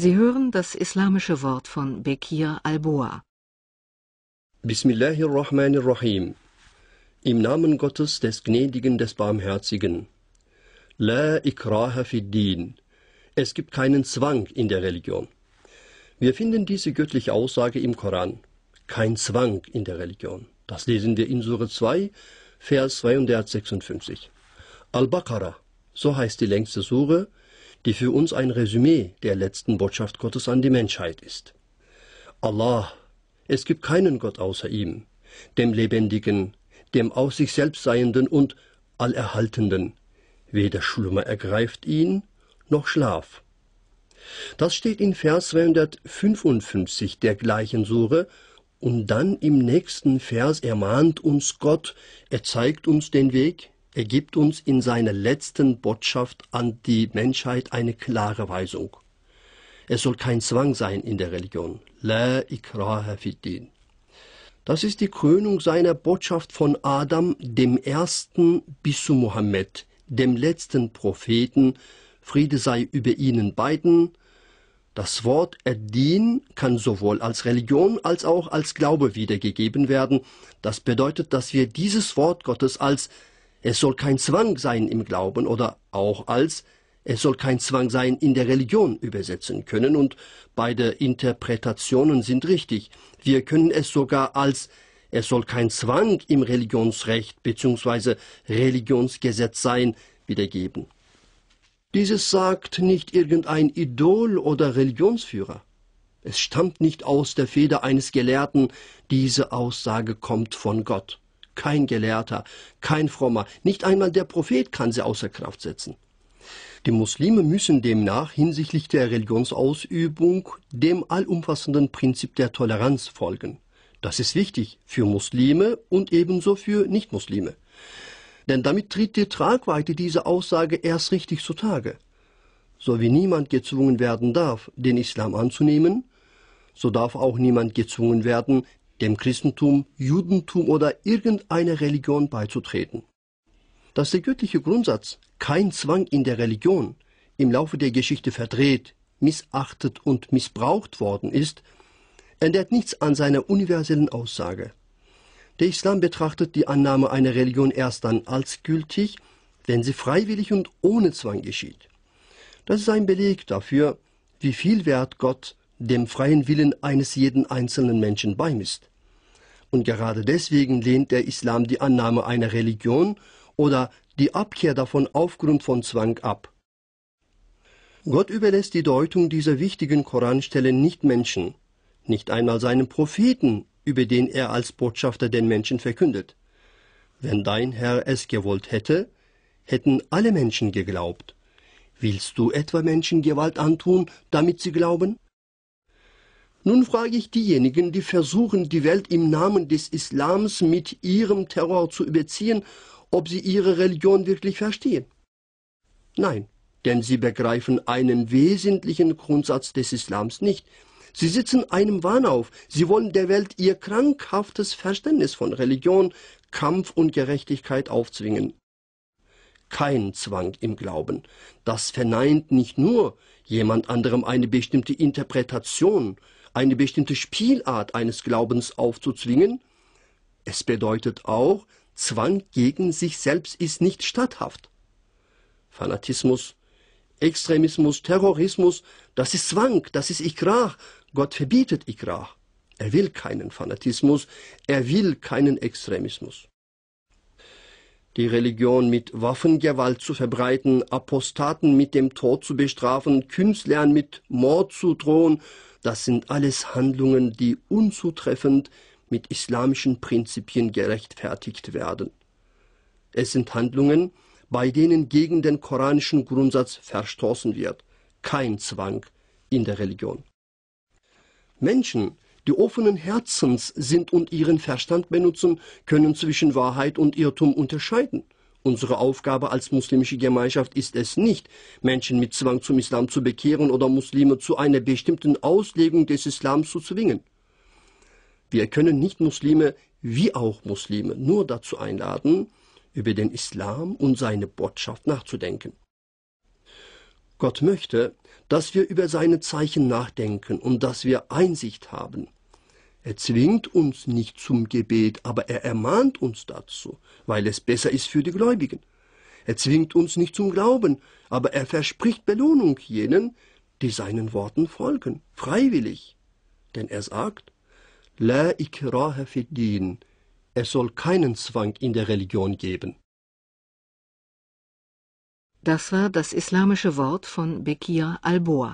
Sie hören das islamische Wort von Bekir Alboa. Bismillahirrahmanirrahim. Im Namen Gottes des Gnädigen, des Barmherzigen. La ikraha fid din. Es gibt keinen Zwang in der Religion. Wir finden diese göttliche Aussage im Koran. Kein Zwang in der Religion. Das lesen wir in Sure 2, Vers 256. Al-Baqarah, so heißt die längste Sure, die für uns ein Resümee der letzten Botschaft Gottes an die Menschheit ist. Allah, es gibt keinen Gott außer ihm, dem Lebendigen, dem aus sich selbst Seienden und Allerhaltenden. Weder Schlummer ergreift ihn, noch Schlaf. Das steht in Vers 255 der gleichen Sure, und dann im nächsten Vers ermahnt uns Gott, er zeigt uns den Weg, er gibt uns in seiner letzten Botschaft an die Menschheit eine klare Weisung. Es soll kein Zwang sein in der Religion. La ikraha fiddin. Das ist die Krönung seiner Botschaft von Adam, dem ersten bis zu Mohammed, dem letzten Propheten. Friede sei über ihnen beiden. Das Wort Erdin kann sowohl als Religion als auch als Glaube wiedergegeben werden. Das bedeutet, dass wir dieses Wort Gottes als es soll kein Zwang sein im Glauben oder auch als es soll kein Zwang sein in der Religion übersetzen können und beide Interpretationen sind richtig. Wir können es sogar als es soll kein Zwang im Religionsrecht bzw. Religionsgesetz sein wiedergeben. Dieses sagt nicht irgendein Idol oder Religionsführer. Es stammt nicht aus der Feder eines Gelehrten, diese Aussage kommt von Gott. Kein Gelehrter, kein Frommer, nicht einmal der Prophet kann sie außer Kraft setzen. Die Muslime müssen demnach hinsichtlich der Religionsausübung dem allumfassenden Prinzip der Toleranz folgen. Das ist wichtig für Muslime und ebenso für Nichtmuslime. Denn damit tritt die Tragweite dieser Aussage erst richtig zutage. So wie niemand gezwungen werden darf, den Islam anzunehmen, so darf auch niemand gezwungen werden, dem Christentum, Judentum oder irgendeiner Religion beizutreten. Dass der göttliche Grundsatz kein Zwang in der Religion im Laufe der Geschichte verdreht, missachtet und missbraucht worden ist, ändert nichts an seiner universellen Aussage. Der Islam betrachtet die Annahme einer Religion erst dann als gültig, wenn sie freiwillig und ohne Zwang geschieht. Das ist ein Beleg dafür, wie viel Wert Gott dem freien Willen eines jeden einzelnen Menschen beimisst. Und gerade deswegen lehnt der Islam die Annahme einer Religion oder die Abkehr davon aufgrund von Zwang ab. Gott überlässt die Deutung dieser wichtigen Koranstelle nicht Menschen, nicht einmal seinem Propheten, über den er als Botschafter den Menschen verkündet. Wenn dein Herr es gewollt hätte, hätten alle Menschen geglaubt. Willst du etwa Menschen Gewalt antun, damit sie glauben? Nun frage ich diejenigen, die versuchen, die Welt im Namen des Islams mit ihrem Terror zu überziehen, ob sie ihre Religion wirklich verstehen. Nein, denn sie begreifen einen wesentlichen Grundsatz des Islams nicht. Sie sitzen einem Wahn auf, sie wollen der Welt ihr krankhaftes Verständnis von Religion, Kampf und Gerechtigkeit aufzwingen. Kein Zwang im Glauben. Das verneint nicht nur jemand anderem eine bestimmte Interpretation, eine bestimmte Spielart eines Glaubens aufzuzwingen. Es bedeutet auch, Zwang gegen sich selbst ist nicht statthaft. Fanatismus, Extremismus, Terrorismus, das ist Zwang, das ist Ikrach. Gott verbietet Ikrach. Er will keinen Fanatismus, er will keinen Extremismus die Religion mit Waffengewalt zu verbreiten, Apostaten mit dem Tod zu bestrafen, Künstlern mit Mord zu drohen, das sind alles Handlungen, die unzutreffend mit islamischen Prinzipien gerechtfertigt werden. Es sind Handlungen, bei denen gegen den koranischen Grundsatz verstoßen wird. Kein Zwang in der Religion. Menschen, die offenen Herzens sind und ihren Verstand benutzen, können zwischen Wahrheit und Irrtum unterscheiden. Unsere Aufgabe als muslimische Gemeinschaft ist es nicht, Menschen mit Zwang zum Islam zu bekehren oder Muslime zu einer bestimmten Auslegung des Islams zu zwingen. Wir können Nicht-Muslime wie auch Muslime nur dazu einladen, über den Islam und seine Botschaft nachzudenken. Gott möchte, dass wir über seine Zeichen nachdenken und dass wir Einsicht haben. Er zwingt uns nicht zum Gebet, aber er ermahnt uns dazu, weil es besser ist für die Gläubigen. Er zwingt uns nicht zum Glauben, aber er verspricht Belohnung jenen, die seinen Worten folgen, freiwillig. Denn er sagt, La ikraha fiddin, es soll keinen Zwang in der Religion geben. Das war das islamische Wort von Bekir al-Boa.